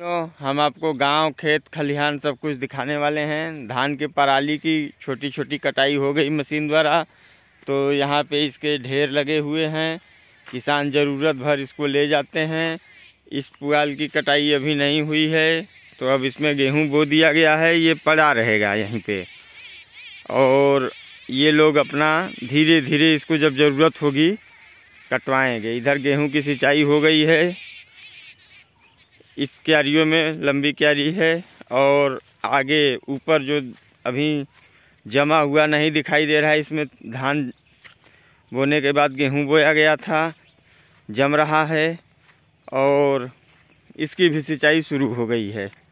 क्यों हम आपको गांव खेत खलिहान सब कुछ दिखाने वाले हैं धान के पराली की छोटी छोटी कटाई हो गई मशीन द्वारा तो यहाँ पे इसके ढेर लगे हुए हैं किसान ज़रूरत भर इसको ले जाते हैं इस पुआल की कटाई अभी नहीं हुई है तो अब इसमें गेहूं बो दिया गया है ये पड़ा रहेगा यहीं पे और ये लोग अपना धीरे धीरे इसको जब ज़रूरत होगी कटवाएंगे इधर गेहूं की सिंचाई हो गई है इस क्यारियों में लंबी क्यारी है और आगे ऊपर जो अभी जमा हुआ नहीं दिखाई दे रहा है इसमें धान बोने के बाद गेहूं बोया गया था जम रहा है और इसकी भी सिंचाई शुरू हो गई है